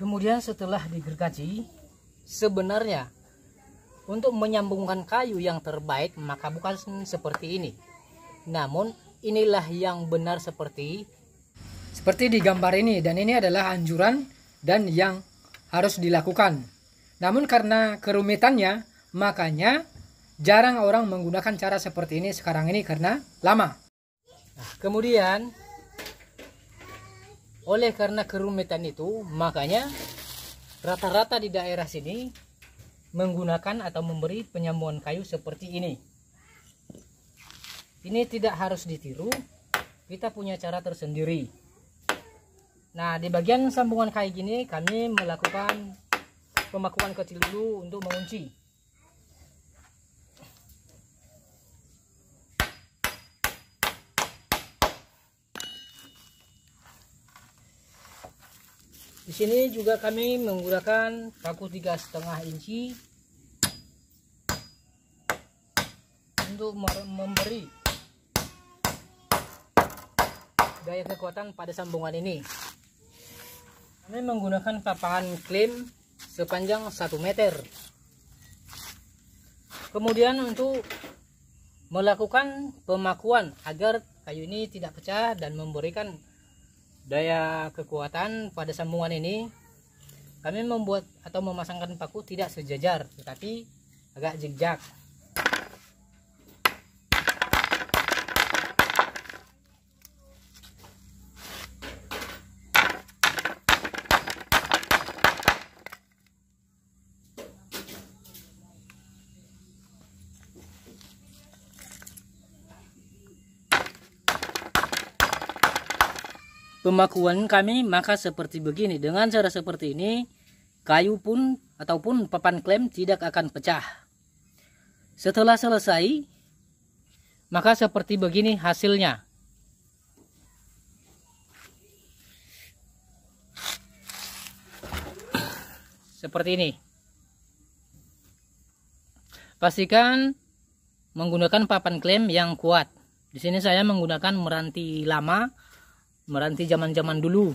kemudian setelah digergaji sebenarnya untuk menyambungkan kayu yang terbaik maka bukan seperti ini namun inilah yang benar seperti seperti di gambar ini dan ini adalah anjuran dan yang harus dilakukan namun karena kerumitannya makanya jarang orang menggunakan cara seperti ini sekarang ini karena lama nah, kemudian oleh karena kerumitan itu makanya rata-rata di daerah sini menggunakan atau memberi penyambungan kayu seperti ini ini tidak harus ditiru kita punya cara tersendiri nah di bagian sambungan kayu gini kami melakukan pemakuan kecil dulu untuk mengunci Di sini juga kami menggunakan paku tiga setengah inci untuk memberi gaya kekuatan pada sambungan ini. Kami menggunakan papan klaim sepanjang 1 meter. Kemudian untuk melakukan pemakuan agar kayu ini tidak pecah dan memberikan daya kekuatan pada sambungan ini kami membuat atau memasangkan paku tidak sejajar tetapi agak jejak. pemakuan kami maka seperti begini dengan cara seperti ini kayu pun ataupun papan klem tidak akan pecah setelah selesai maka seperti begini hasilnya seperti ini pastikan menggunakan papan klem yang kuat di sini saya menggunakan meranti lama meranti zaman-zaman dulu.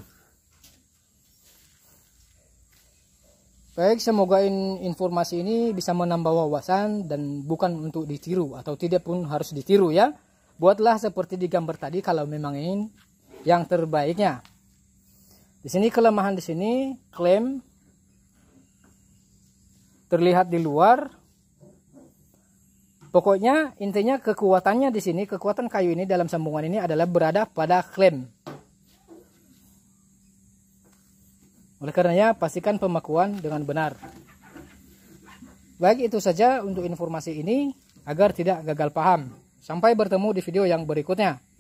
Baik, semoga in informasi ini bisa menambah wawasan dan bukan untuk ditiru atau tidak pun harus ditiru ya. Buatlah seperti di gambar tadi kalau memang ingin yang terbaiknya. Di sini kelemahan di sini klaim terlihat di luar. Pokoknya intinya kekuatannya di sini kekuatan kayu ini dalam sambungan ini adalah berada pada klaim Oleh karenanya, pastikan pemakuan dengan benar. Baik, itu saja untuk informasi ini agar tidak gagal paham. Sampai bertemu di video yang berikutnya.